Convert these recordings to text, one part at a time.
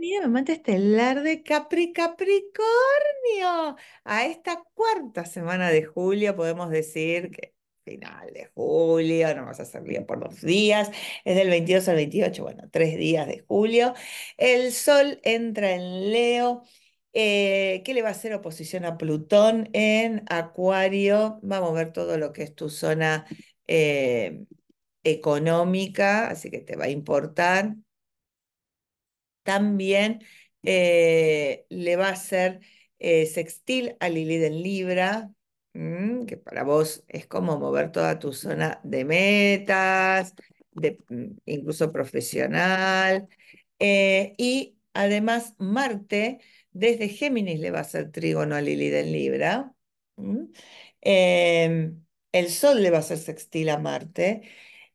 Bienvenida, amante estelar de Capri Capricornio. A esta cuarta semana de julio podemos decir que final de julio, no vamos a ser bien por dos días, es del 22 al 28, bueno, tres días de julio. El sol entra en Leo. Eh, ¿Qué le va a hacer oposición a Plutón en Acuario? Vamos a ver todo lo que es tu zona eh, económica, así que te va a importar también eh, le va a ser eh, sextil a Lilith en Libra, mm, que para vos es como mover toda tu zona de metas, de, mm, incluso profesional. Eh, y además Marte desde Géminis le va a ser trígono a Lilith en Libra. Mm, el Sol le va a ser sextil a Marte.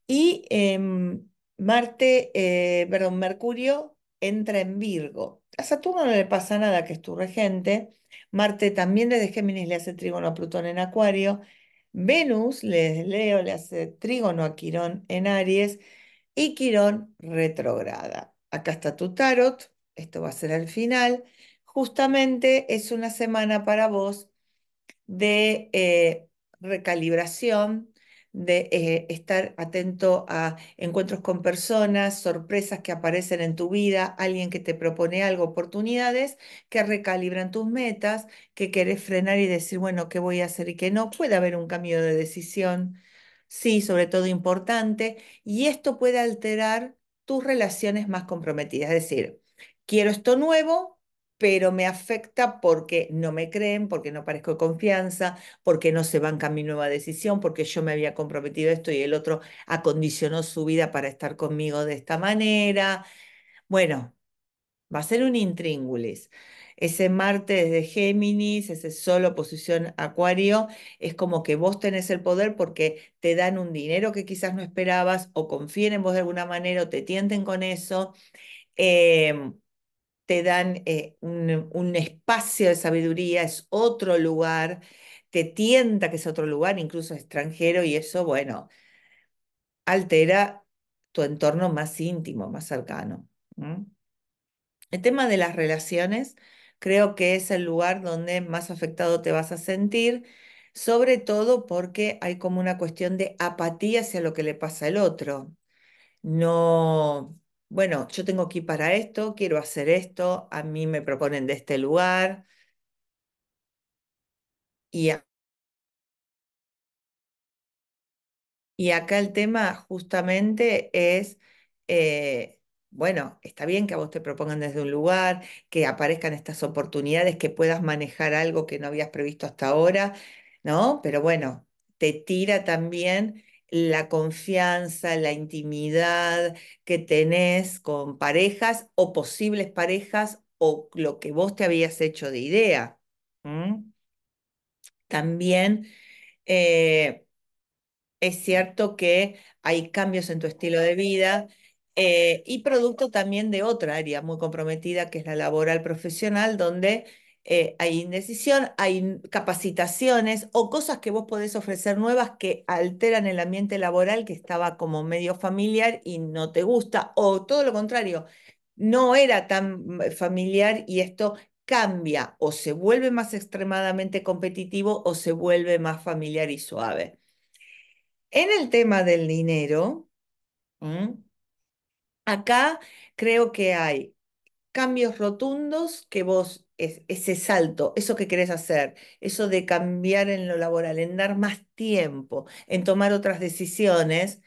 Y em, Marte, perdón, Mercurio entra en Virgo. A Saturno no le pasa nada, que es tu regente. Marte también desde Géminis le hace trígono a Plutón en Acuario. Venus, les leo, le hace trígono a Quirón en Aries y Quirón retrograda. Acá está tu tarot, esto va a ser el final. Justamente es una semana para vos de eh, recalibración, de eh, estar atento a encuentros con personas, sorpresas que aparecen en tu vida, alguien que te propone algo, oportunidades que recalibran tus metas, que querés frenar y decir, bueno, ¿qué voy a hacer y qué no? Puede haber un cambio de decisión, sí, sobre todo importante, y esto puede alterar tus relaciones más comprometidas, es decir, quiero esto nuevo, pero me afecta porque no me creen, porque no parezco confianza, porque no se banca mi nueva decisión, porque yo me había comprometido esto y el otro acondicionó su vida para estar conmigo de esta manera. Bueno, va a ser un intríngulis. Ese martes de Géminis, ese solo oposición Acuario, es como que vos tenés el poder porque te dan un dinero que quizás no esperabas o confieren en vos de alguna manera o te tienten con eso. Em, te dan eh, un, espacio de sabiduría, es otro lugar, te tienta que es otro lugar, incluso extranjero, y eso, bueno, altera tu entorno más íntimo, más cercano. El tema de las relaciones, creo que es el lugar donde más afectado te vas a sentir, sobre todo porque hay como una cuestión de apatía hacia lo que le pasa al otro. No, bueno, yo tengo aquí para esto, quiero hacer esto, a mí me proponen de este lugar. Y, acá el tema justamente es, eh, bueno, está bien que a vos te propongan desde un lugar, que aparezcan estas oportunidades, que puedas manejar algo que no habías previsto hasta ahora, ¿no? Pero bueno, te tira también la confianza, la intimidad que tenés con parejas o posibles parejas o lo que vos te habías hecho de idea. También eh, es cierto que hay cambios en tu estilo de vida eh, y producto también de otra área muy comprometida que es la laboral profesional, donde eh, hay indecisión, hay capacitaciones o cosas que vos podés ofrecer nuevas que alteran el ambiente laboral que estaba como medio familiar y no te gusta, o todo lo contrario, no era tan eh, familiar y esto cambia o se vuelve más extremadamente competitivo o se vuelve más familiar y suave. En el tema del dinero, acá creo que hay cambios rotundos que vos ese salto, eso que querés hacer, eso de cambiar en lo laboral, en dar más tiempo, en tomar otras decisiones,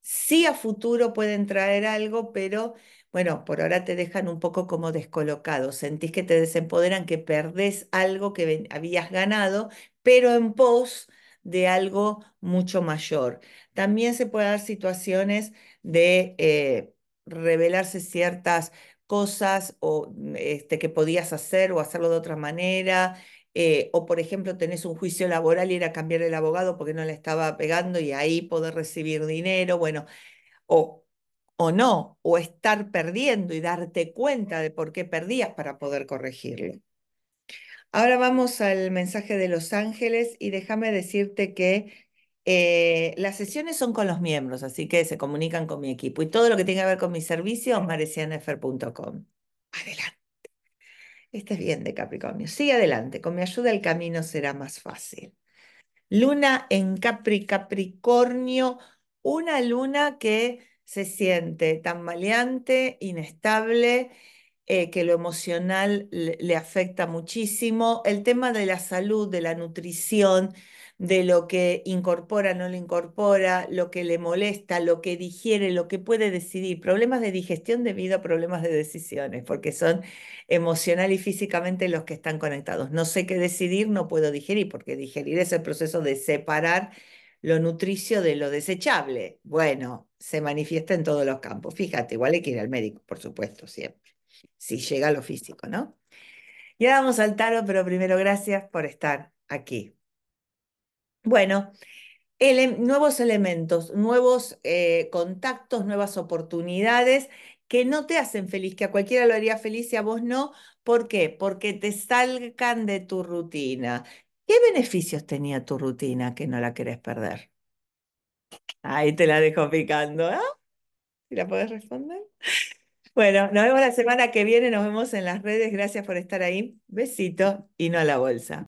sí a futuro pueden traer algo, pero bueno, por ahora te dejan un poco como descolocado, sentís que te desempoderan, que perdés algo que habías ganado, pero en pos de algo mucho mayor. También se pueden dar situaciones de... Eh, revelarse ciertas cosas o, mm, este, que podías hacer o hacerlo de otra manera. Eh, o, por ejemplo, tenés un juicio laboral y a cambiar el abogado porque no le estaba pegando y ahí poder recibir dinero. Bueno, o, o no, o estar perdiendo y darte cuenta de por qué perdías para poder corregirlo. Ahora vamos al mensaje de los ángeles y déjame decirte que eh, las sesiones son con los miembros, así que se comunican con mi equipo. Y todo lo que tenga que ver con mi servicio, marecianefer.com. Adelante. Este es bien de Capricornio. Sigue adelante. Con mi ayuda el camino será más fácil. Luna en Capricornio. Una luna que se siente tan maleante, inestable eh, que lo emocional le, le, afecta muchísimo. El tema de la salud, de la nutrición, de lo que incorpora, no le incorpora, lo que le molesta, lo que digiere, lo que puede decidir. Problemas de digestión debido a problemas de decisiones, porque son emocional y físicamente los que están conectados. No sé qué decidir, no puedo digerir, porque digerir es el proceso de separar lo nutricio de lo desechable. Bueno, se manifiesta en todos los campos. Fíjate, igual hay que ir al médico, por supuesto, siempre si llega a lo físico, ¿no? Ya vamos al tarot, pero primero gracias por estar aquí. Bueno, nuevos elementos, nuevos eh, contactos, nuevas oportunidades que no te hacen feliz, que a cualquiera lo haría feliz y a vos no. ¿Por qué? Porque te salgan de tu rutina. ¿Qué beneficios tenía tu rutina que no la querés perder? Ahí te la dejo picando, ¿ah? ¿La puedes responder? Bueno, nos vemos la semana que viene, nos vemos en las redes. Gracias por estar ahí. Besito y no a la bolsa.